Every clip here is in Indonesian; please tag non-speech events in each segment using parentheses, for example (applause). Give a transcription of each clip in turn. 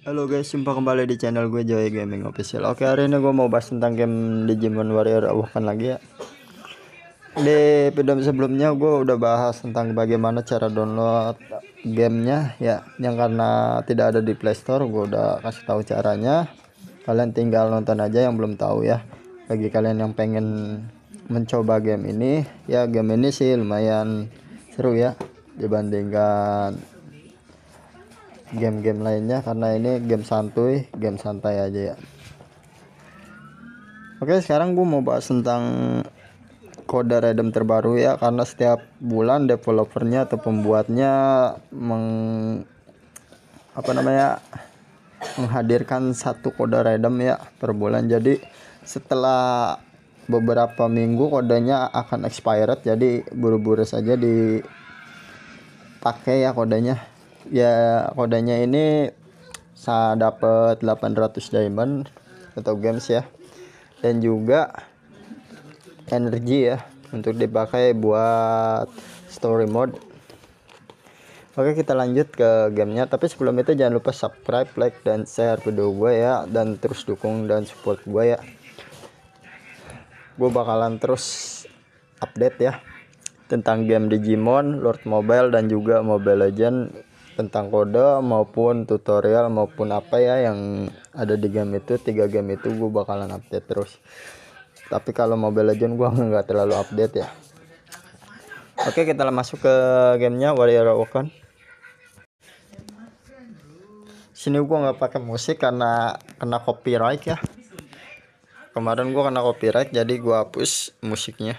Halo guys, jumpa kembali di channel gue Joy Gaming Official. Oke, hari ini gue mau bahas tentang game Digimon Warrior oh, Awaken lagi ya. Di video sebelumnya gue udah bahas tentang bagaimana cara download gamenya ya, yang karena tidak ada di Play Store, gue udah kasih tahu caranya. Kalian tinggal nonton aja yang belum tahu ya. Bagi kalian yang pengen mencoba game ini, ya game ini sih lumayan seru ya dibandingkan game-game lainnya karena ini game santuy game santai aja ya oke sekarang gue mau bahas tentang kode redem terbaru ya karena setiap bulan developernya atau pembuatnya meng apa namanya menghadirkan satu kode redem ya per bulan jadi setelah beberapa minggu kodenya akan expired jadi buru-buru saja dipakai ya kodenya ya kodenya ini saya dapat 800 diamond atau games ya dan juga energi ya untuk dipakai buat story mode Oke kita lanjut ke gamenya tapi sebelum itu jangan lupa subscribe like dan share video gue ya dan terus dukung dan support gue ya gue bakalan terus update ya tentang game Digimon, Lord Mobile dan juga Mobile Legend tentang kode maupun tutorial maupun apa ya yang ada di game itu tiga game itu gue bakalan update terus tapi kalau Mobile Legend gue (laughs) nggak terlalu update ya oke kita masuk ke gamenya Warrior Wakon sini gue nggak pakai musik karena kena copyright ya kemarin gue kena copyright jadi gue hapus musiknya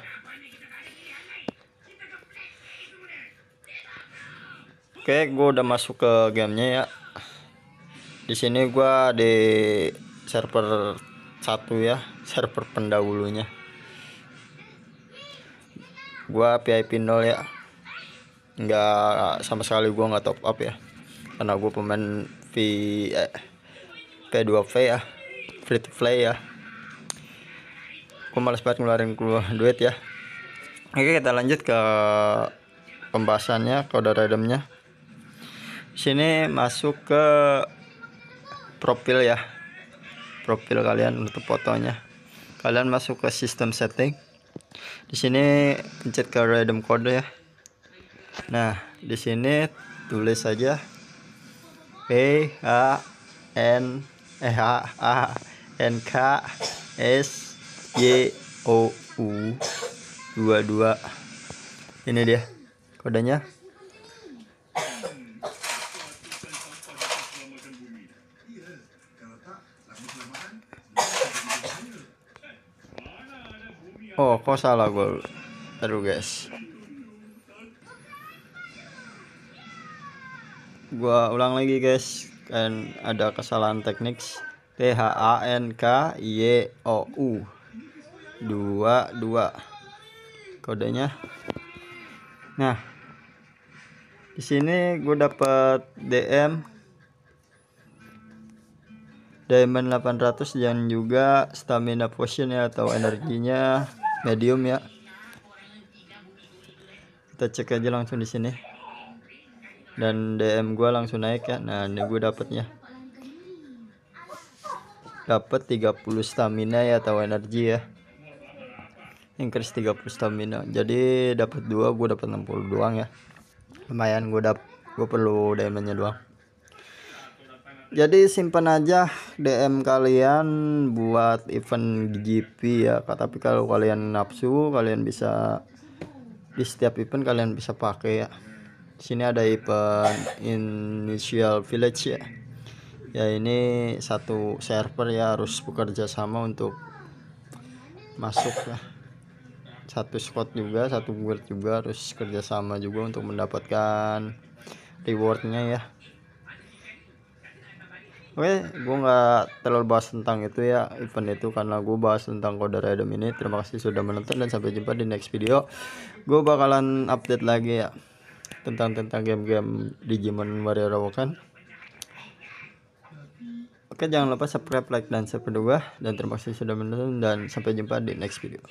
Oke, gue udah masuk ke gamenya ya. Di sini gue di server satu ya, (laughs) server pendahulunya. Gue VIP 0 ya. Nggak sama sekali gue nggak top up ya. Karena gue pemain V eh, P2V ya, free to play ya. Gue males banget ngeluarin keluar duit ya. Oke, kita lanjut ke pembahasannya, kode randomnya sini masuk ke profil ya profil kalian untuk fotonya kalian masuk ke sistem setting di sini pencet ke random kode ya nah di sini tulis saja P a N eh H A N K S Y O U 22 ini dia kodenya oh kok salah gue aduh guys gua ulang lagi guys kan ada kesalahan teknik T H A N K Y O U dua dua kodenya nah di sini gue dapat DM diamond 800 dan juga stamina potion ya atau energinya medium ya kita cek aja langsung di sini dan DM gua langsung naik ya nah ini gue dapetnya. dapat 30 stamina ya atau energi ya increase 30 stamina jadi dapat dua gue dapat 60 doang ya lumayan gue dap gue perlu diamondnya doang jadi simpan aja DM kalian buat event GP ya tapi kalau kalian nafsu kalian bisa di setiap event kalian bisa pakai ya sini ada event initial village ya ya ini satu server ya harus bekerja sama untuk masuk ya satu squad juga satu guild juga harus kerjasama juga untuk mendapatkan rewardnya ya Oke, gue nggak terlalu bahas tentang itu ya event itu karena gue bahas tentang kode random ini. Terima kasih sudah menonton dan sampai jumpa di next video. Gue bakalan update lagi ya tentang tentang game-game Digimon Warrior Rawokan. Oke, jangan lupa subscribe, like, dan share kedua. Dan terima kasih sudah menonton dan sampai jumpa di next video.